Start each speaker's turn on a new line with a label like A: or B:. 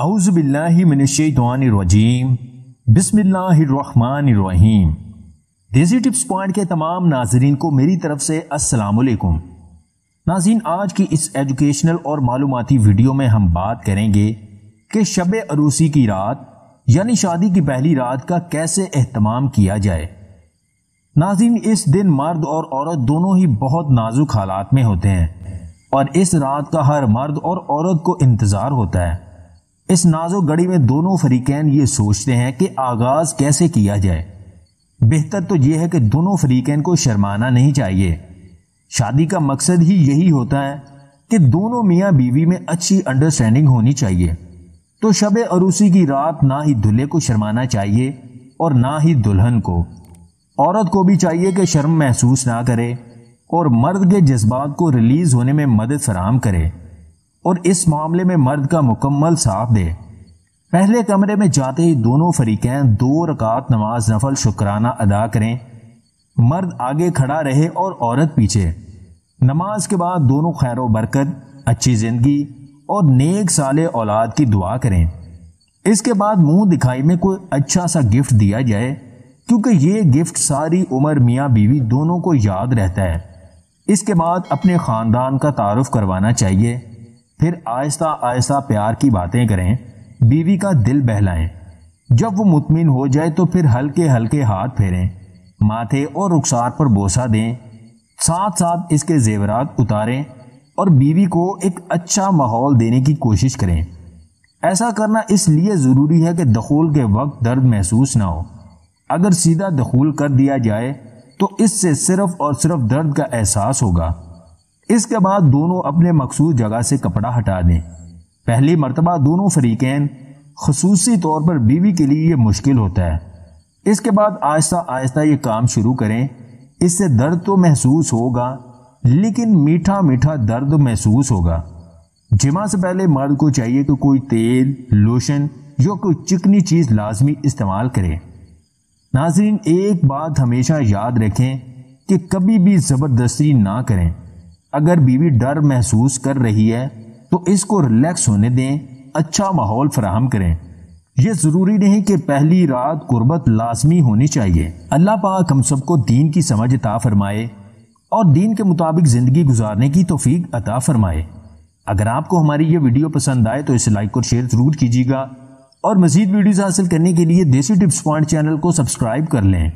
A: अउज़बिल्लिमिनशानरजीम बिसमीम Daisy tips point के तमाम नाजरन को मेरी तरफ से असलकुम नाजीन आज की इस एजुकेशनल और मालूमती वीडियो में हम बात करेंगे कि शब अरूसी की रात यानी शादी की पहली रात का कैसे अहतमाम किया जाए नाजीन इस दिन मर्द और औरत दोनों ही बहुत नाजुक हालात में होते हैं और इस रात का हर मर्द और औरत को इंतज़ार होता है इस नाजो गड़ी में दोनों फरीकैन ये सोचते हैं कि आगाज़ कैसे किया जाए बेहतर तो यह है कि दोनों फरीकैन को शर्माना नहीं चाहिए शादी का मकसद ही यही होता है कि दोनों मियाँ बीवी में अच्छी अंडरस्टैंडिंग होनी चाहिए तो शब अरूसी की रात ना ही दुल्हे को शर्माना चाहिए और ना ही दुल्हन को औरत को भी चाहिए कि शर्म महसूस ना करे और मर्द के जज्बात को रिलीज़ होने में मदद फराम करे और इस मामले में मर्द का मुकम्मल साथ दे पहले कमरे में जाते ही दोनों फरीकें दो रकात नमाज नफल शुक्राना अदा करें मर्द आगे खड़ा रहे और औरत पीछे नमाज के बाद दोनों खैर बरकत अच्छी ज़िंदगी और नेक साले औलाद की दुआ करें इसके बाद मुंह दिखाई में कोई अच्छा सा गिफ्ट दिया जाए क्योंकि ये गिफ्ट सारी उम्र मियाँ बीवी दोनों को याद रहता है इसके बाद अपने ख़ानदान का तारफ़ करवाना चाहिए फिर आहिस्ता आहिस्ता प्यार की बातें करें बीवी का दिल बहलाएं जब वो मुतमिन हो जाए तो फिर हल्के हल्के हाथ फेरें माथे और रुखसार पर बोसा दें साथ साथ इसके जेवरात उतारें और बीवी को एक अच्छा माहौल देने की कोशिश करें ऐसा करना इसलिए ज़रूरी है कि दखूल के वक्त दर्द महसूस ना हो अगर सीधा दखूल कर दिया जाए तो इससे सिर्फ और सिर्फ दर्द का एहसास होगा इसके बाद दोनों अपने मखसूस जगह से कपड़ा हटा दें पहली मरतबा दोनों फरीकैन खसूस तौर पर बीवी के लिए ये मुश्किल होता है इसके बाद आहिस्ता आहिस्ता ये काम शुरू करें इससे दर्द तो महसूस होगा लेकिन मीठा मीठा दर्द महसूस होगा जिमा से पहले मर्द को चाहिए कि कोई तेल लोशन या कोई चिकनी चीज़ लाजमी इस्तेमाल करें नाजरीन एक बात हमेशा याद रखें कि कभी भी ज़बरदस्ती ना करें अगर बीवी डर महसूस कर रही है तो इसको रिलैक्स होने दें अच्छा माहौल फराहम करें यह ज़रूरी नहीं कि पहली रात गुर्बत लाजमी होनी चाहिए अल्लाह पाक हम सबको दीन की समझ अता फरमाए और दीन के मुताबिक ज़िंदगी गुजारने की तोफ़ीक अता फरमाए अगर आपको हमारी ये वीडियो पसंद आए तो इसे लाइक और शेयर ज़रूर कीजिएगा और मज़ीद वीडियोज़ हासिल करने के लिए देसी टिप्स पॉइंट चैनल को सब्सक्राइब कर लें